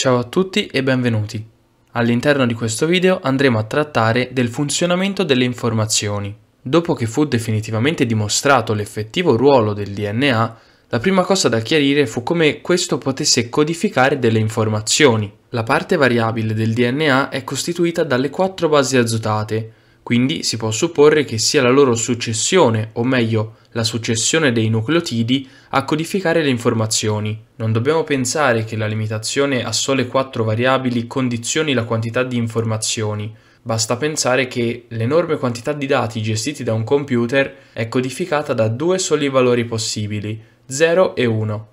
Ciao a tutti e benvenuti. All'interno di questo video andremo a trattare del funzionamento delle informazioni. Dopo che fu definitivamente dimostrato l'effettivo ruolo del DNA, la prima cosa da chiarire fu come questo potesse codificare delle informazioni. La parte variabile del DNA è costituita dalle quattro basi azotate, quindi si può supporre che sia la loro successione, o meglio, la successione dei nucleotidi, a codificare le informazioni. Non dobbiamo pensare che la limitazione a sole quattro variabili condizioni la quantità di informazioni, Basta pensare che l'enorme quantità di dati gestiti da un computer è codificata da due soli valori possibili, 0 e 1.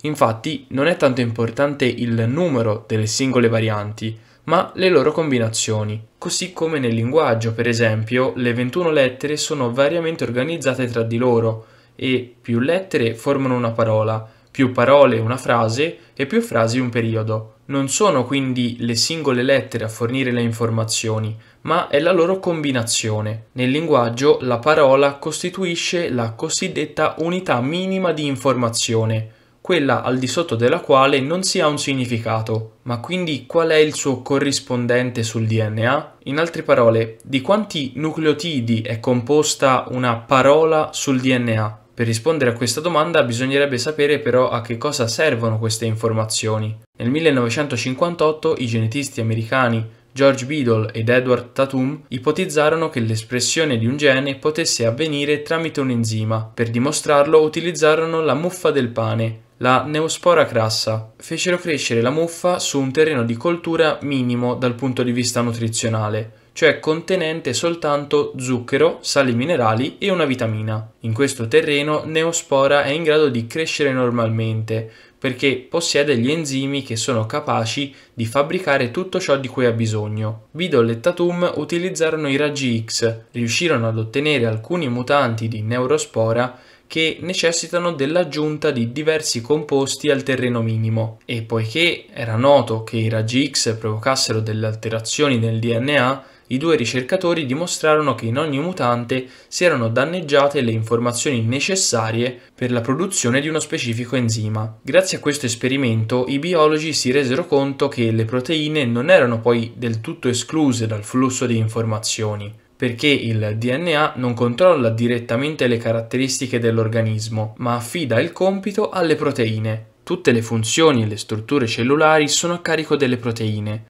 Infatti non è tanto importante il numero delle singole varianti, ma le loro combinazioni. Così come nel linguaggio, per esempio, le 21 lettere sono variamente organizzate tra di loro e più lettere formano una parola, più parole una frase e più frasi un periodo. Non sono quindi le singole lettere a fornire le informazioni, ma è la loro combinazione. Nel linguaggio la parola costituisce la cosiddetta unità minima di informazione, quella al di sotto della quale non si ha un significato, ma quindi qual è il suo corrispondente sul DNA? In altre parole, di quanti nucleotidi è composta una parola sul DNA? Per rispondere a questa domanda bisognerebbe sapere però a che cosa servono queste informazioni. Nel 1958 i genetisti americani George Beadle ed Edward Tatum ipotizzarono che l'espressione di un gene potesse avvenire tramite un enzima. Per dimostrarlo utilizzarono la muffa del pane, la Neospora crassa. Fecero crescere la muffa su un terreno di coltura minimo dal punto di vista nutrizionale, cioè contenente soltanto zucchero, sali minerali e una vitamina. In questo terreno Neospora è in grado di crescere normalmente, perché possiede gli enzimi che sono capaci di fabbricare tutto ciò di cui ha bisogno. Bidol e Tatum utilizzarono i raggi X, riuscirono ad ottenere alcuni mutanti di Neurospora che necessitano dell'aggiunta di diversi composti al terreno minimo e poiché era noto che i raggi X provocassero delle alterazioni nel DNA, i due ricercatori dimostrarono che in ogni mutante si erano danneggiate le informazioni necessarie per la produzione di uno specifico enzima. Grazie a questo esperimento i biologi si resero conto che le proteine non erano poi del tutto escluse dal flusso di informazioni, perché il DNA non controlla direttamente le caratteristiche dell'organismo, ma affida il compito alle proteine. Tutte le funzioni e le strutture cellulari sono a carico delle proteine.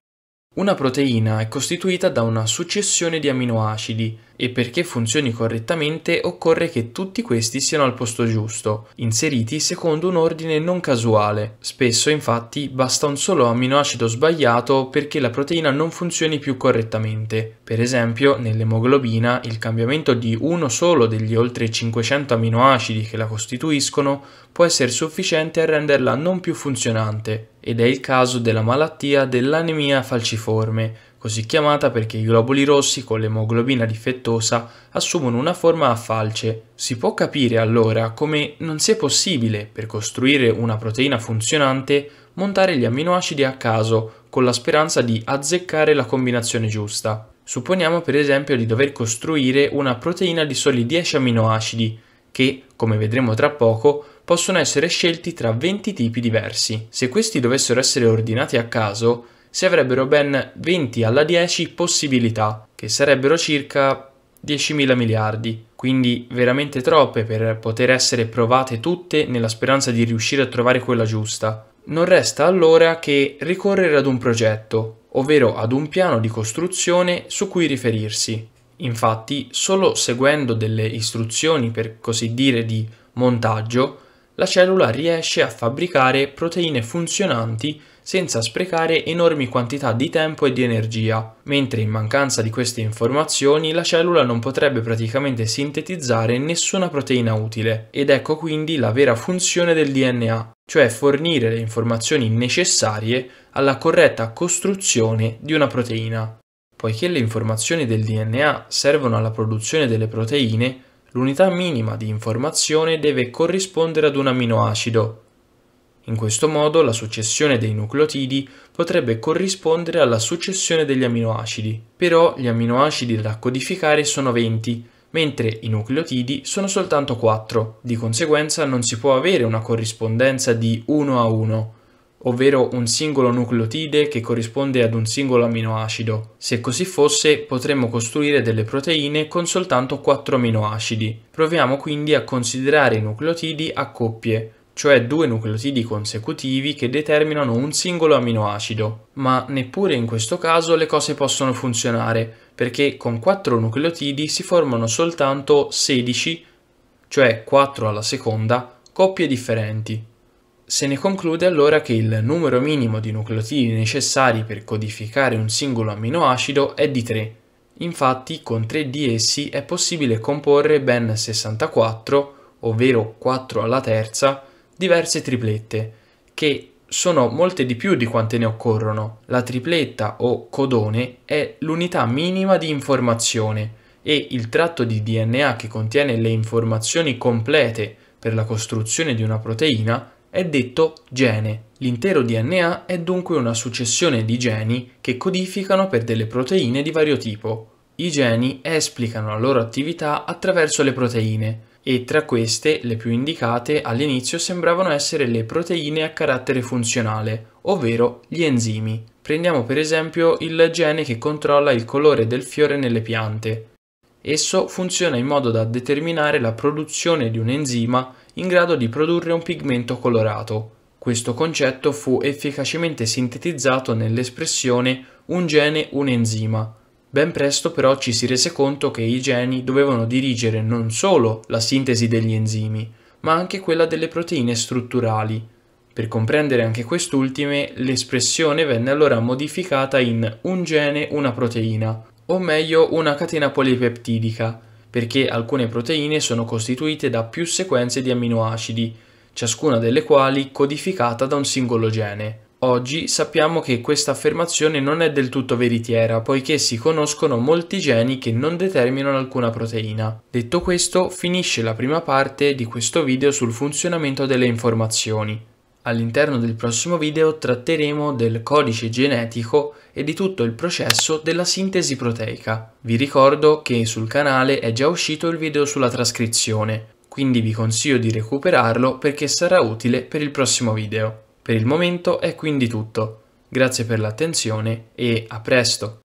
Una proteina è costituita da una successione di aminoacidi, e perché funzioni correttamente occorre che tutti questi siano al posto giusto, inseriti secondo un ordine non casuale. Spesso infatti basta un solo amminoacido sbagliato perché la proteina non funzioni più correttamente. Per esempio nell'emoglobina il cambiamento di uno solo degli oltre 500 amminoacidi che la costituiscono può essere sufficiente a renderla non più funzionante ed è il caso della malattia dell'anemia falciforme così chiamata perché i globuli rossi con l'emoglobina difettosa assumono una forma a falce. Si può capire allora come non sia possibile, per costruire una proteina funzionante, montare gli amminoacidi a caso, con la speranza di azzeccare la combinazione giusta. Supponiamo per esempio di dover costruire una proteina di soli 10 amminoacidi, che, come vedremo tra poco, possono essere scelti tra 20 tipi diversi. Se questi dovessero essere ordinati a caso, si avrebbero ben 20 alla 10 possibilità, che sarebbero circa 10.000 miliardi, quindi veramente troppe per poter essere provate tutte nella speranza di riuscire a trovare quella giusta. Non resta allora che ricorrere ad un progetto, ovvero ad un piano di costruzione su cui riferirsi. Infatti, solo seguendo delle istruzioni per così dire di montaggio, la cellula riesce a fabbricare proteine funzionanti senza sprecare enormi quantità di tempo e di energia, mentre in mancanza di queste informazioni la cellula non potrebbe praticamente sintetizzare nessuna proteina utile, ed ecco quindi la vera funzione del DNA, cioè fornire le informazioni necessarie alla corretta costruzione di una proteina. Poiché le informazioni del DNA servono alla produzione delle proteine, l'unità minima di informazione deve corrispondere ad un amminoacido, in questo modo la successione dei nucleotidi potrebbe corrispondere alla successione degli aminoacidi, però gli aminoacidi da codificare sono 20, mentre i nucleotidi sono soltanto 4, di conseguenza non si può avere una corrispondenza di 1 a 1, ovvero un singolo nucleotide che corrisponde ad un singolo aminoacido. Se così fosse, potremmo costruire delle proteine con soltanto 4 aminoacidi. Proviamo quindi a considerare i nucleotidi a coppie, cioè due nucleotidi consecutivi che determinano un singolo aminoacido. Ma neppure in questo caso le cose possono funzionare, perché con 4 nucleotidi si formano soltanto 16, cioè 4 alla seconda, coppie differenti. Se ne conclude allora che il numero minimo di nucleotidi necessari per codificare un singolo aminoacido è di 3. Infatti con 3 di essi è possibile comporre ben 64, ovvero 4 alla terza, diverse triplette, che sono molte di più di quante ne occorrono. La tripletta o codone è l'unità minima di informazione e il tratto di DNA che contiene le informazioni complete per la costruzione di una proteina è detto gene. L'intero DNA è dunque una successione di geni che codificano per delle proteine di vario tipo. I geni esplicano la loro attività attraverso le proteine, e tra queste le più indicate all'inizio sembravano essere le proteine a carattere funzionale, ovvero gli enzimi. Prendiamo per esempio il gene che controlla il colore del fiore nelle piante. Esso funziona in modo da determinare la produzione di un enzima in grado di produrre un pigmento colorato. Questo concetto fu efficacemente sintetizzato nell'espressione un gene un enzima, Ben presto però ci si rese conto che i geni dovevano dirigere non solo la sintesi degli enzimi, ma anche quella delle proteine strutturali. Per comprendere anche quest'ultime, l'espressione venne allora modificata in un gene, una proteina, o meglio una catena polipeptidica, perché alcune proteine sono costituite da più sequenze di amminoacidi, ciascuna delle quali codificata da un singolo gene. Oggi sappiamo che questa affermazione non è del tutto veritiera, poiché si conoscono molti geni che non determinano alcuna proteina. Detto questo, finisce la prima parte di questo video sul funzionamento delle informazioni. All'interno del prossimo video tratteremo del codice genetico e di tutto il processo della sintesi proteica. Vi ricordo che sul canale è già uscito il video sulla trascrizione, quindi vi consiglio di recuperarlo perché sarà utile per il prossimo video. Per il momento è quindi tutto, grazie per l'attenzione e a presto!